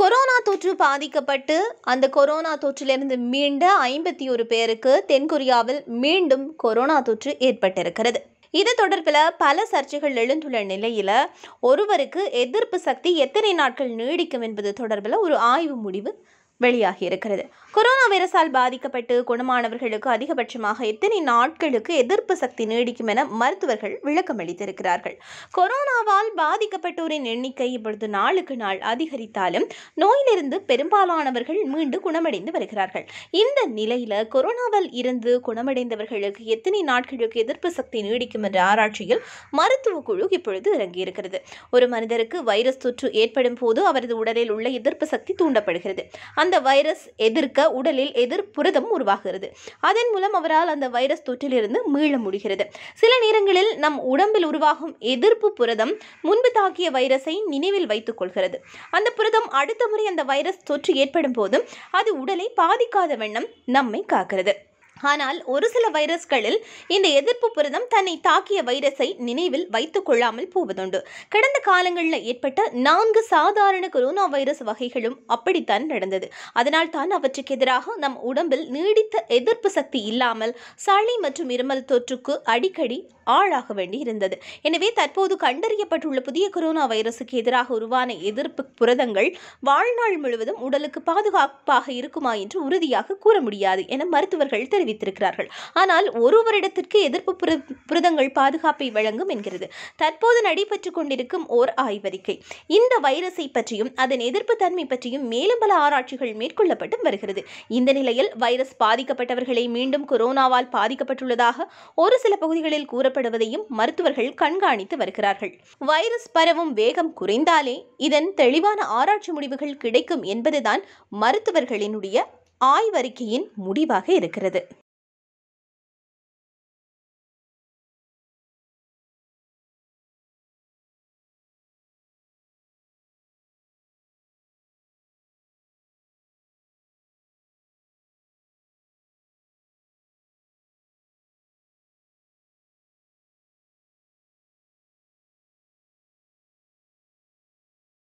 corona தொற்று பாதிக்கப்பட்டு அந்த கொரோனா தொற்றிலிருந்து மீண்ட ஐம்பத்தி ஒரு பேருக்கு தென்கொரியாவில் மீண்டும் கொரோனா தொற்று ஏற்பட்டிருக்கிறது இது தொடர்பில் பல சர்ச்சைகள் எழுந்துள்ள நிலையில் ஒருவருக்கு எதிர்ப்பு சக்தி எத்தனை நாட்கள் நீடிக்கும் என்பது தொடர்பில் ஒரு ஆய்வு முடிவு வெளியாகி இருக்கிறது கொரோனா வைரஸால் பாதிக்கப்பட்டு குணமானவர்களுக்கு அதிகபட்சமாக எத்தனை நாட்களுக்கு எதிர்ப்பு சக்தி நீடிக்கும் என மருத்துவர்கள் விளக்கம் அளித்திருக்கிறார்கள் கொரோனாவால் பாதிக்கப்பட்டோரின் எண்ணிக்கை இப்பொழுது நாளுக்கு நாள் அதிகரித்தாலும் நோயிலிருந்து பெரும்பாலானவர்கள் மீண்டு குணமடைந்து வருகிறார்கள் இந்த நிலையில கொரோனாவால் இருந்து குணமடைந்தவர்களுக்கு எத்தனை நாட்களுக்கு எதிர்ப்பு சக்தி நீடிக்கும் என்ற ஆராய்ச்சியில் மருத்துவ குழு இப்பொழுது இறங்கியிருக்கிறது ஒரு மனிதருக்கு வைரஸ் தொற்று ஏற்படும் போது அவரது உடலில் உள்ள எதிர்ப்பு சக்தி தூண்டப்படுகிறது அந்த வைரஸ் எதிர்க்க உடலில் எதிர் புரதம் உருவாகிறது அதன் மூலம் அவரால் அந்த வைரஸ் தொற்றிலிருந்து மீள முடிகிறது சில நேரங்களில் நம் உடம்பில் உருவாகும் எதிர்ப்பு புரதம் முன்பு தாக்கிய வைரஸை நினைவில் வைத்துக் கொள்கிறது அந்த புரதம் அடுத்த முறை அந்த வைரஸ் தொற்று ஏற்படும் போதும் அது உடலை பாதிக்காத வண்ணம் நம்மை காக்கிறது ஆனால் ஒரு சில வைரஸ்களில் இந்த எதிர்ப்பு புரதம் தன்னை தாக்கிய வைரஸை நினைவில் வைத்துக் கொள்ளாமல் போவதுண்டு கடந்த காலங்களில் ஏற்பட்ட நான்கு சாதாரண கொரோனா வைரஸ் வகைகளும் அப்படித்தான் நடந்தது அதனால் தான் அவற்றுக்கு எதிராக நம் உடம்பில் நீடித்த எதிர்ப்பு சக்தி இல்லாமல் சளி மற்றும் இருமல் தொற்றுக்கு அடிக்கடி ஆளாக வேண்டி இருந்தது எனவே தற்போது கண்டறியப்பட்டுள்ள புதிய கொரோனா வைரஸுக்கு எதிராக உருவான எதிர்ப்பு புரதங்கள் வாழ்நாள் முழுவதும் உடலுக்கு பாதுகாப்பாக இருக்குமா என்று உறுதியாக கூற முடியாது என மருத்துவர்கள் தெரிவித்தனர் அறிவித்திருக்கிறார்கள் ஆனால் ஒரு வருடத்திற்கு எதிர்ப்பு புரதங்கள் பாதுகாப்பை வழங்கும் என்கிறது தற்போது நடைபெற்றுக் கொண்டிருக்கும் ஓர் ஆய்வறிக்கை இந்த வைரஸை பற்றியும் அதன் எதிர்ப்பு தன்மை பற்றியும் மேலும் பல ஆராய்ச்சிகள் மேற்கொள்ளப்பட்டு வருகிறது இந்த நிலையில் வைரஸ் பாதிக்கப்பட்டவர்களை மீண்டும் கொரோனாவால் பாதிக்கப்பட்டுள்ளதாக ஒரு சில பகுதிகளில் கூறப்படுவதையும் மருத்துவர்கள் கண்காணித்து வருகிறார்கள் வைரஸ் பரவும் வேகம் குறைந்தாலே இதன் தெளிவான ஆராய்ச்சி முடிவுகள் கிடைக்கும் என்பதுதான் மருத்துவர்களினுடைய ஆய்வறிக்கையின் முடிவாக இருக்கிறது